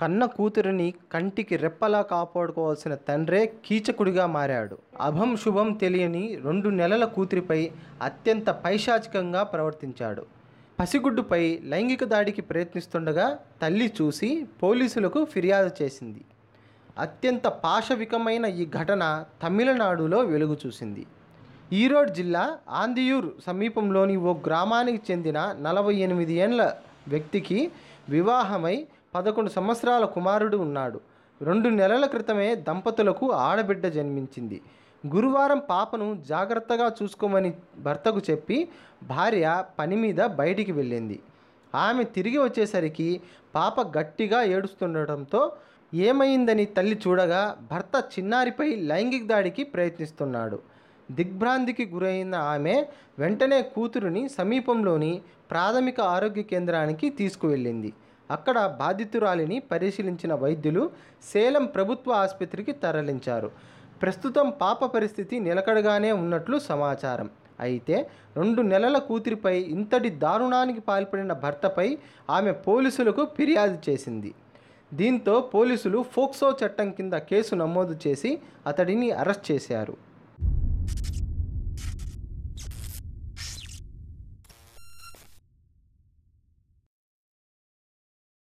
కన్న కూతురిని కంటికి రెప్పలా కాపాడుకోవాల్సిన తండ్రే కీచకుడిగా మారాడు అభం శుభం తెలియని రెండు నెలల కూతురిపై అత్యంత పైశాచికంగా ప్రవర్తించాడు పసిగుడ్డుపై లైంగిక దాడికి ప్రయత్నిస్తుండగా తల్లి చూసి పోలీసులకు ఫిర్యాదు చేసింది అత్యంత పాశవికమైన ఈ ఘటన తమిళనాడులో వెలుగు చూసింది ఈరోడ్ జిల్లా ఆందియూర్ సమీపంలోని ఓ గ్రామానికి చెందిన నలభై ఎనిమిది ఏండ్ల వ్యక్తికి వివాహమై పదకొండు సంవత్సరాల కుమారుడు ఉన్నాడు రెండు నెలల క్రితమే దంపతులకు ఆడబిడ్డ జన్మించింది గురువారం పాపను జాగ్రత్తగా చూసుకోమని భర్తకు చెప్పి భార్య పని మీద బయటికి వెళ్ళింది ఆమె తిరిగి వచ్చేసరికి పాప గట్టిగా ఏడుస్తుండటంతో ఏమైందని తల్లి చూడగా భర్త చిన్నారిపై లైంగిక దాడికి ప్రయత్నిస్తున్నాడు దిగ్భ్రాంతికి గురైన ఆమె వెంటనే కూతురుని సమీపంలోని ప్రాథమిక ఆరోగ్య కేంద్రానికి తీసుకువెళ్ళింది అక్కడ బాధితురాలిని పరిశీలించిన వైద్యులు సేలం ప్రభుత్వ ఆసుపత్రికి తరలించారు ప్రస్తుతం పాప పరిస్థితి నిలకడగానే ఉన్నట్లు సమాచారం అయితే రెండు నెలల కూతురిపై ఇంతటి దారుణానికి పాల్పడిన భర్తపై ఆమె పోలీసులకు ఫిర్యాదు చేసింది దీంతో పోలీసులు ఫోక్సో చట్టం కింద కేసు నమోదు చేసి అతడిని అరెస్ట్ చేశారు